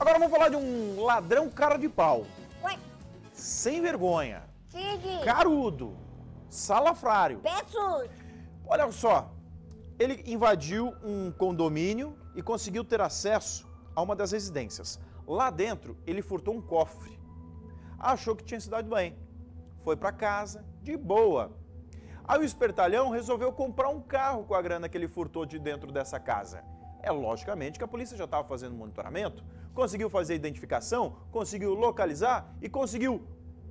Agora vamos falar de um ladrão cara de pau. Ué? Sem vergonha. Tigre. Carudo. Salafrário. Peço. Olha só. Ele invadiu um condomínio e conseguiu ter acesso a uma das residências. Lá dentro, ele furtou um cofre. Achou que tinha se dado bem. Foi para casa, de boa. Aí o espertalhão resolveu comprar um carro com a grana que ele furtou de dentro dessa casa. É logicamente que a polícia já estava fazendo monitoramento, conseguiu fazer identificação, conseguiu localizar e conseguiu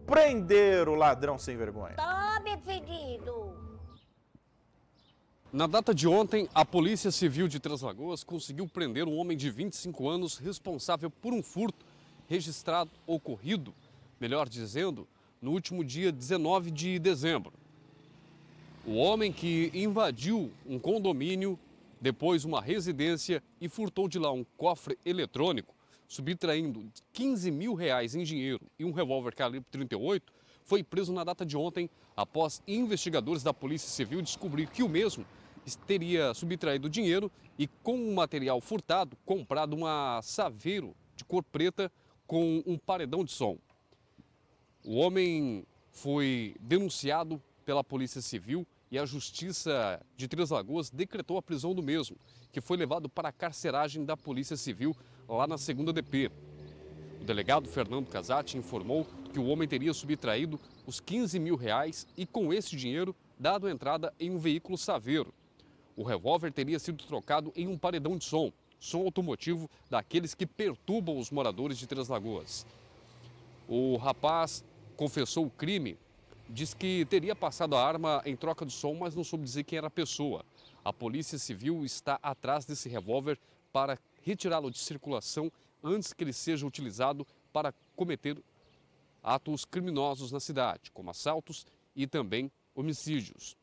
prender o ladrão sem vergonha. Tome, pedido! Na data de ontem, a Polícia Civil de Três Lagoas conseguiu prender um homem de 25 anos responsável por um furto registrado ocorrido, melhor dizendo, no último dia 19 de dezembro. O homem que invadiu um condomínio depois uma residência e furtou de lá um cofre eletrônico, subtraindo 15 mil reais em dinheiro e um revólver calibre 38, foi preso na data de ontem após investigadores da Polícia Civil descobrir que o mesmo teria subtraído dinheiro e com o material furtado comprado uma saveiro de cor preta com um paredão de som. O homem foi denunciado pela Polícia Civil e a Justiça de Três Lagoas decretou a prisão do mesmo, que foi levado para a carceragem da Polícia Civil lá na segunda DP. O delegado Fernando Casati informou que o homem teria subtraído os 15 mil reais e, com esse dinheiro, dado entrada em um veículo saveiro. O revólver teria sido trocado em um paredão de som, som automotivo daqueles que perturbam os moradores de Três Lagoas. O rapaz confessou o crime diz que teria passado a arma em troca de som, mas não soube dizer quem era a pessoa. A Polícia Civil está atrás desse revólver para retirá-lo de circulação antes que ele seja utilizado para cometer atos criminosos na cidade, como assaltos e também homicídios.